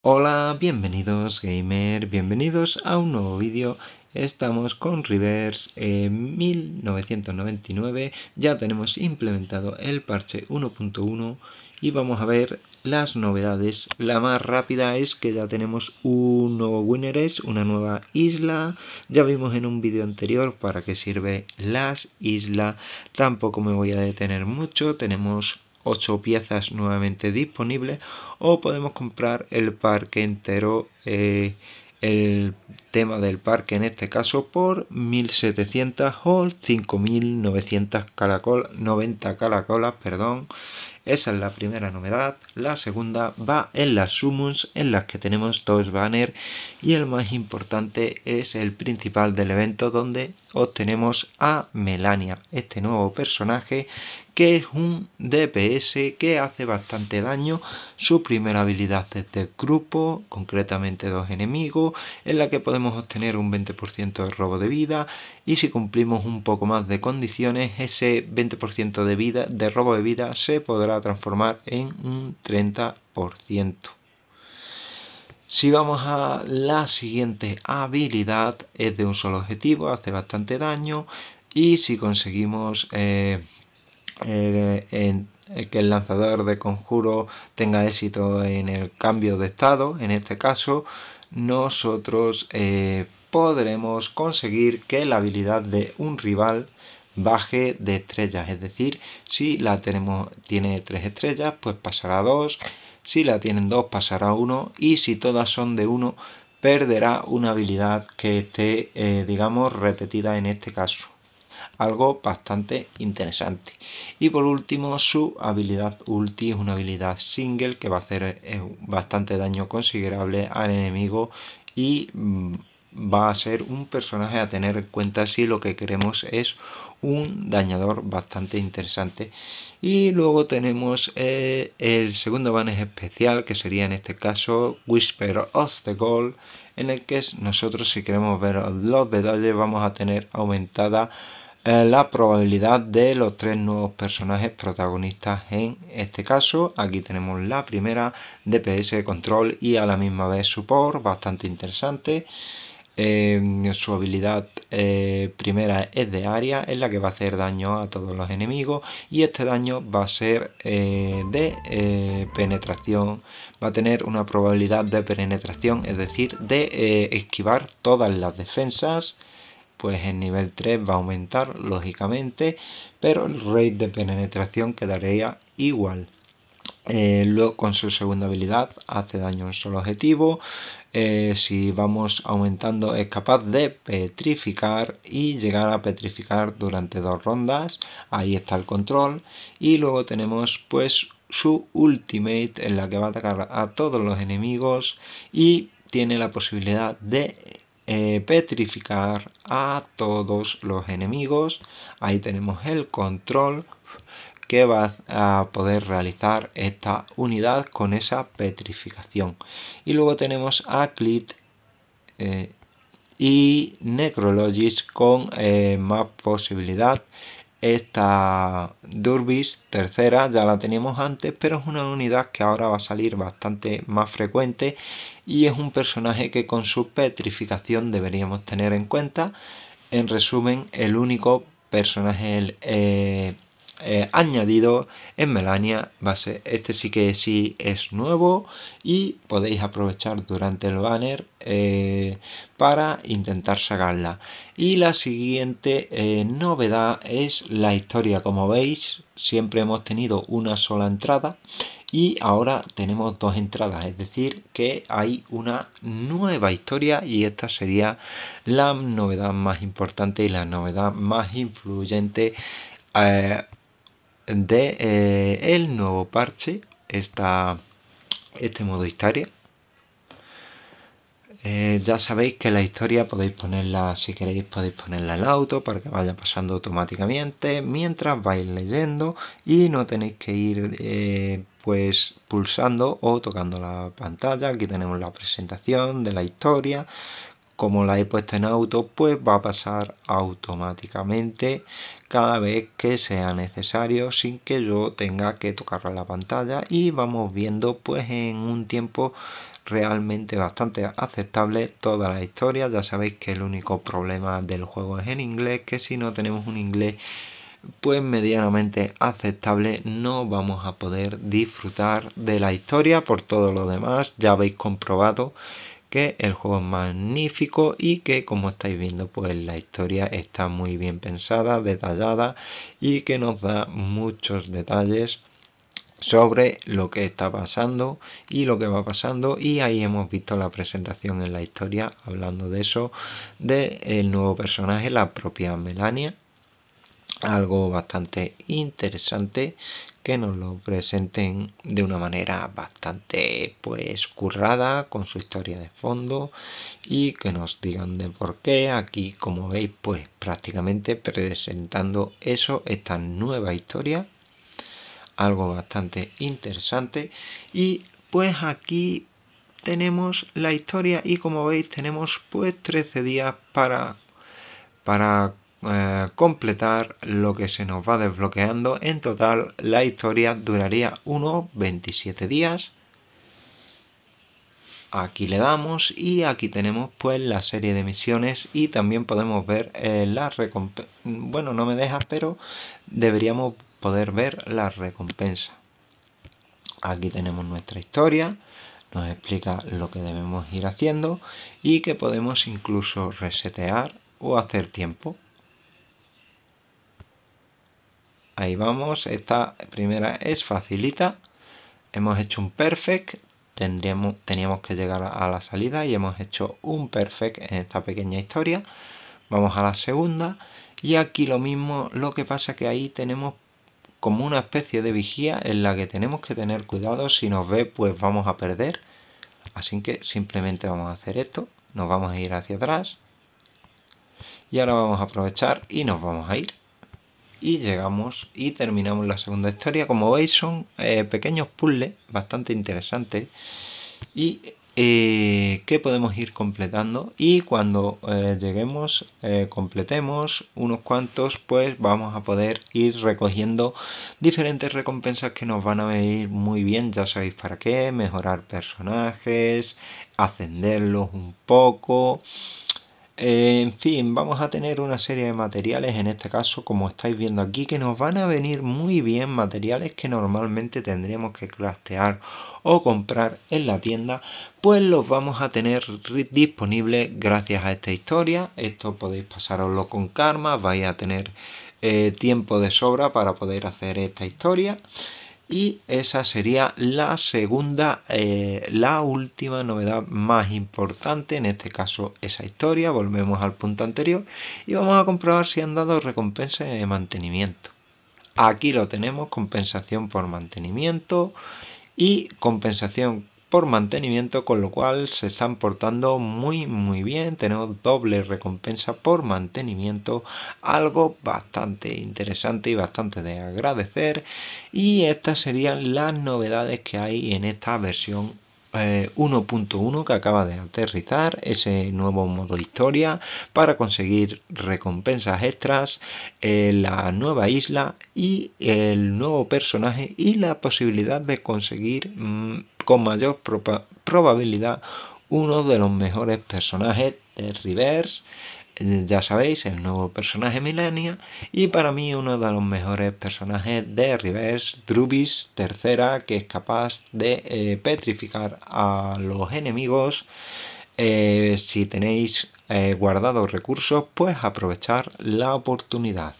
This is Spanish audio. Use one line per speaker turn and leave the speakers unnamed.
Hola, bienvenidos gamer, bienvenidos a un nuevo vídeo Estamos con Reverse en 1999, ya tenemos implementado el parche 1.1 y vamos a ver las novedades. La más rápida es que ya tenemos un nuevo Winneres, una nueva isla. Ya vimos en un vídeo anterior para qué sirve las islas. Tampoco me voy a detener mucho. Tenemos 8 piezas nuevamente disponibles o podemos comprar el parque entero. Eh, el tema del parque en este caso por 1700 o 5900 caracol 90 caracolas, perdón. Esa es la primera novedad. La segunda va en las summons en las que tenemos dos banners y el más importante es el principal del evento donde obtenemos a Melania, este nuevo personaje que es un DPS que hace bastante daño. Su primera habilidad es del grupo, concretamente dos enemigos, en la que podemos obtener un 20% de robo de vida y si cumplimos un poco más de condiciones, ese 20% de, vida, de robo de vida se podrá transformar en un 30%. Si vamos a la siguiente habilidad, es de un solo objetivo, hace bastante daño y si conseguimos eh, eh, en, eh, que el lanzador de conjuro tenga éxito en el cambio de estado, en este caso, nosotros eh, podremos conseguir que la habilidad de un rival baje de estrellas. Es decir, si la tenemos, tiene tres estrellas, pues pasará a dos. Si la tienen dos, pasará a uno. Y si todas son de uno, perderá una habilidad que esté, digamos, repetida en este caso algo bastante interesante. Y por último, su habilidad ulti es una habilidad single que va a hacer eh, bastante daño considerable al enemigo y mm, va a ser un personaje a tener en cuenta si lo que queremos es un dañador bastante interesante y luego tenemos eh, el segundo banner especial que sería en este caso Whisper of the Gold en el que nosotros si queremos ver los detalles vamos a tener aumentada la probabilidad de los tres nuevos personajes protagonistas en este caso. Aquí tenemos la primera, DPS, control y a la misma vez support, bastante interesante. Eh, su habilidad eh, primera es de área, es la que va a hacer daño a todos los enemigos y este daño va a ser eh, de penetración, va a tener una probabilidad de penetración, es decir, de esquivar todas las defensas pues el nivel 3 va a aumentar lógicamente, pero el rate de penetración quedaría igual. Eh, luego con su segunda habilidad hace daño a un solo objetivo. Eh, si vamos aumentando es capaz de petrificar y llegar a petrificar durante dos rondas. Ahí está el control. Y luego tenemos pues su ultimate en la que va a atacar a todos los enemigos y tiene la posibilidad de eh, petrificar a todos los enemigos. Ahí tenemos el control que va a poder realizar esta unidad con esa petrificación. Y luego tenemos a Clit eh, y Necrologist con eh, más posibilidad esta Durbis tercera ya la teníamos antes, pero es una unidad que ahora va a salir bastante más frecuente y es un personaje que con su petrificación deberíamos tener en cuenta. En resumen, el único personaje eh, añadido en Melania Base. Este sí que sí es nuevo y podéis aprovechar durante el banner eh, para intentar sacarla. Y la siguiente eh, novedad es la historia. Como veis, siempre hemos tenido una sola entrada y ahora tenemos dos entradas, es decir, que hay una nueva historia y esta sería la novedad más importante y la novedad más influyente eh, de eh, el nuevo parche, está este modo historia. Eh, ya sabéis que la historia podéis ponerla, si queréis, podéis ponerla en auto para que vaya pasando automáticamente mientras vais leyendo y no tenéis que ir eh, pues pulsando o tocando la pantalla. Aquí tenemos la presentación de la historia, como la he puesto en auto pues va a pasar automáticamente cada vez que sea necesario sin que yo tenga que tocar la pantalla y vamos viendo pues en un tiempo realmente bastante aceptable toda la historia ya sabéis que el único problema del juego es en inglés que si no tenemos un inglés pues medianamente aceptable no vamos a poder disfrutar de la historia por todo lo demás ya habéis comprobado que el juego es magnífico y que como estáis viendo pues la historia está muy bien pensada, detallada y que nos da muchos detalles sobre lo que está pasando y lo que va pasando y ahí hemos visto la presentación en la historia hablando de eso del el nuevo personaje la propia Melania algo bastante interesante que nos lo presenten de una manera bastante pues currada con su historia de fondo y que nos digan de por qué aquí como veis pues prácticamente presentando eso esta nueva historia algo bastante interesante y pues aquí tenemos la historia y como veis tenemos pues 13 días para para eh, completar lo que se nos va desbloqueando. En total, la historia duraría unos 27 días. Aquí le damos y aquí tenemos pues la serie de misiones y también podemos ver eh, la recompensa Bueno, no me dejas pero deberíamos poder ver la recompensa Aquí tenemos nuestra historia nos explica lo que debemos ir haciendo y que podemos incluso resetear o hacer tiempo. Ahí vamos, esta primera es facilita. Hemos hecho un perfect, Tendríamos, teníamos que llegar a la salida y hemos hecho un perfect en esta pequeña historia. Vamos a la segunda y aquí lo mismo, lo que pasa es que ahí tenemos como una especie de vigía en la que tenemos que tener cuidado. Si nos ve, pues vamos a perder. Así que simplemente vamos a hacer esto. Nos vamos a ir hacia atrás. Y ahora vamos a aprovechar y nos vamos a ir y llegamos y terminamos la segunda historia. Como veis son eh, pequeños puzzles bastante interesantes y eh, que podemos ir completando y cuando eh, lleguemos, completemos unos cuantos, pues vamos a poder ir recogiendo diferentes recompensas que nos van a venir muy bien, ya sabéis para qué, mejorar personajes, ascenderlos un poco en fin, vamos a tener una serie de materiales, en este caso como estáis viendo aquí, que nos van a venir muy bien materiales que normalmente tendríamos que craftear o comprar en la tienda, pues los vamos a tener disponibles gracias a esta historia. Esto podéis pasaroslo con karma, vais a tener eh, tiempo de sobra para poder hacer esta historia. Y esa sería la segunda, eh, la última novedad más importante, en este caso esa historia, volvemos al punto anterior y vamos a comprobar si han dado recompensa de mantenimiento. Aquí lo tenemos, compensación por mantenimiento y compensación por mantenimiento, con lo cual se están portando muy muy bien. Tenemos doble recompensa por mantenimiento, algo bastante interesante y bastante de agradecer. Y estas serían las novedades que hay en esta versión 1.1 eh, que acaba de aterrizar ese nuevo modo historia para conseguir recompensas extras, eh, la nueva isla y el nuevo personaje y la posibilidad de conseguir mm, con mayor probabilidad uno de los mejores personajes de Reverse. Eh, ya sabéis, el nuevo personaje Millenia, Y para mí, uno de los mejores personajes de Reverse, Drubis tercera, que es capaz de eh, petrificar a los enemigos. Eh, si tenéis guardados recursos, pues aprovechar la oportunidad.